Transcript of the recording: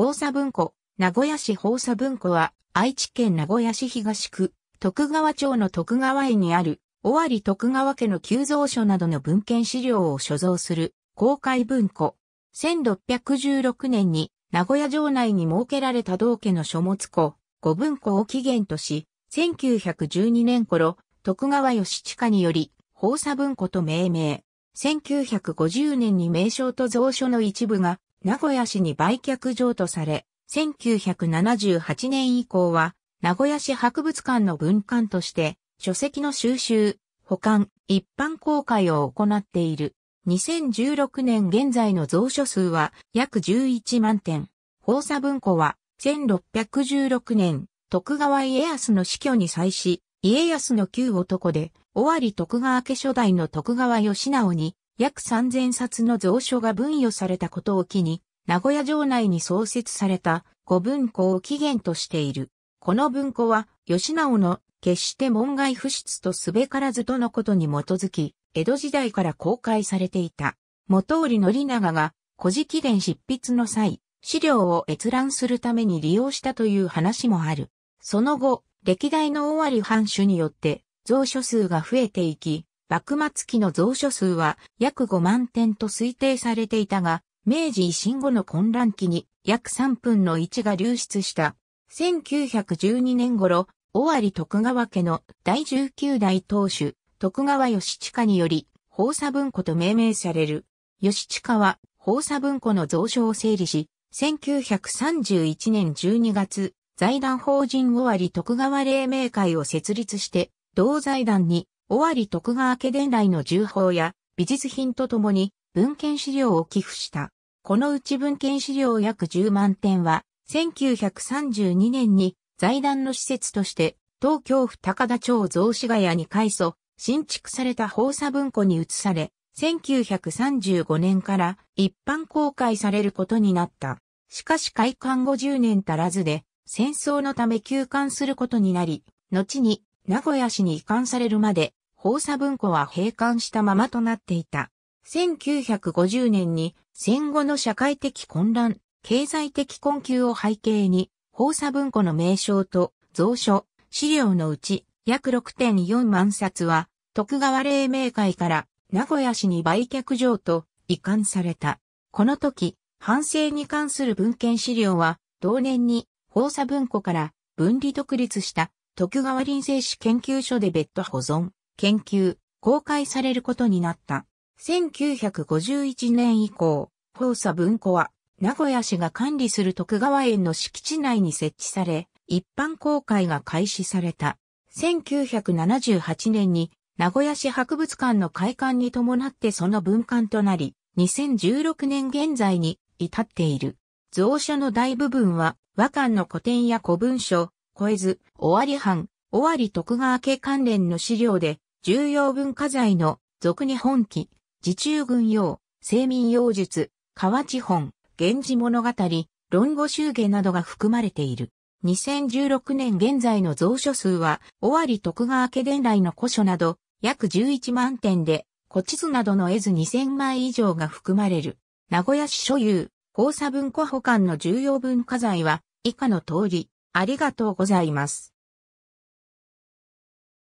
放佐文庫、名古屋市放佐文庫は、愛知県名古屋市東区、徳川町の徳川園にある、尾張徳川家の旧蔵書などの文献資料を所蔵する、公開文庫。1616年に、名古屋城内に設けられた道家の書物庫、五文庫を起源とし、1912年頃、徳川義親により、放佐文庫と命名。1950年に名称と蔵書の一部が名古屋市に売却譲渡され、1978年以降は、名古屋市博物館の文館として、書籍の収集、保管、一般公開を行っている。2016年現在の蔵書数は約11万点。放佐文庫は1616年、徳川家康の死去に際し、家康の旧男で、尾張徳川家初代の徳川義直に、約3000冊の蔵書が分与されたことを機に、名古屋城内に創設された五文庫を起源としている。この文庫は、吉直の決して門外不出とすべからずとのことに基づき、江戸時代から公開されていた。元織宣長が、古事記伝執筆の際、資料を閲覧するために利用したという話もある。その後、歴代の尾張藩主によって、蔵書数が増えていき、幕末期の蔵書数は約5万点と推定されていたが、明治維新後の混乱期に約3分の1が流出した。1912年頃、尾張徳川家の第19代当主、徳川義親により、法佐文庫と命名される。義親は、法佐文庫の蔵書を整理し、1931年12月、財団法人尾張徳川黎明会を設立して、同財団に尾張徳川家伝来の重宝や美術品とともに文献資料を寄付した。このうち文献資料約10万点は、1932年に財団の施設として、東京府高田町雑司ヶ谷に改装、新築された放佐文庫に移され、1935年から一般公開されることになった。しかし開館後10年足らずで、戦争のため休館することになり、後に名古屋市に移管されるまで法射文庫は閉館したままとなっていた。1950年に戦後の社会的混乱、経済的困窮を背景に、法射文庫の名称と蔵書、資料のうち約6.4万冊は、徳川黎明会から名古屋市に売却場と移管された。この時、反省に関する文献資料は、同年に法射文庫から分離独立した徳川林政史研究所で別途保存。研究、公開されることになった。1951年以降、放射文庫は、名古屋市が管理する徳川園の敷地内に設置され、一般公開が開始された。1978年に、名古屋市博物館の開館に伴ってその分館となり、2016年現在に至っている。蔵書の大部分は、和漢の古典や古文書、小絵図、尾張藩、尾張徳川家関連の資料で、重要文化財の俗日本記、自中軍用、生民用術、河地本、源氏物語、論語集下などが含まれている。2016年現在の蔵書数は、尾張徳川家伝来の古書など、約11万点で、古地図などの絵図2000枚以上が含まれる。名古屋市所有、交差文庫保管の重要文化財は、以下の通り、ありがとうございます。